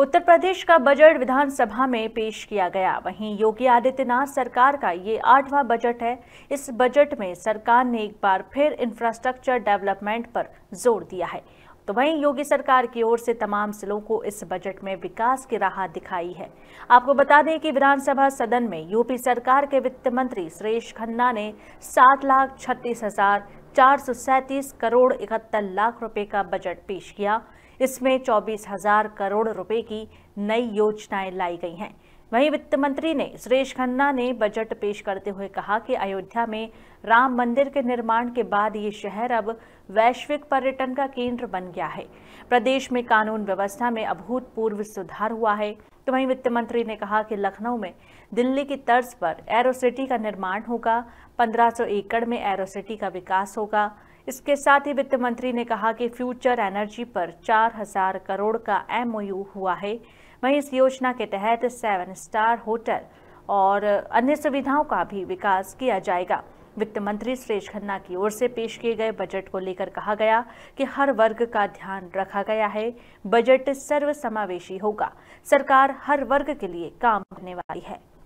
उत्तर प्रदेश का बजट विधानसभा में पेश किया गया वहीं योगी आदित्यनाथ सरकार का ये आठवां बजट है इस बजट में सरकार ने एक बार फिर इंफ्रास्ट्रक्चर डेवलपमेंट पर जोर दिया है तो वहीं योगी सरकार की ओर से तमाम जिलों को इस बजट में विकास की राह दिखाई है आपको बता दें कि विधानसभा सदन में यूपी सरकार के वित्त मंत्री सुरेश खन्ना ने सात लाख छत्तीस हजार 437 करोड़ इकहत्तर लाख रुपए का बजट पेश किया इसमें चौबीस हजार करोड़ रुपए की नई योजनाएं लाई गई हैं वहीं वित्त मंत्री ने सुरेश खन्ना ने बजट पेश करते हुए कहा कि अयोध्या में राम मंदिर के निर्माण के बाद ये शहर अब वैश्विक पर्यटन का केंद्र बन गया है प्रदेश में कानून व्यवस्था में अभूतपूर्व सुधार हुआ है तो वहीं वित्त मंत्री ने कहा कि लखनऊ में दिल्ली की तर्ज पर एरोसिटी का निर्माण होगा 1500 एकड़ में एरोसिटी का विकास होगा इसके साथ ही वित्त मंत्री ने कहा कि फ्यूचर एनर्जी पर 4000 करोड़ का एमओयू हुआ है वहीं इस योजना के तहत सेवन स्टार होटल और अन्य सुविधाओं का भी विकास किया जाएगा वित्त मंत्री सुरेश खन्ना की ओर से पेश किए गए बजट को लेकर कहा गया कि हर वर्ग का ध्यान रखा गया है बजट सर्वसमावेशी होगा सरकार हर वर्ग के लिए काम करने वाली है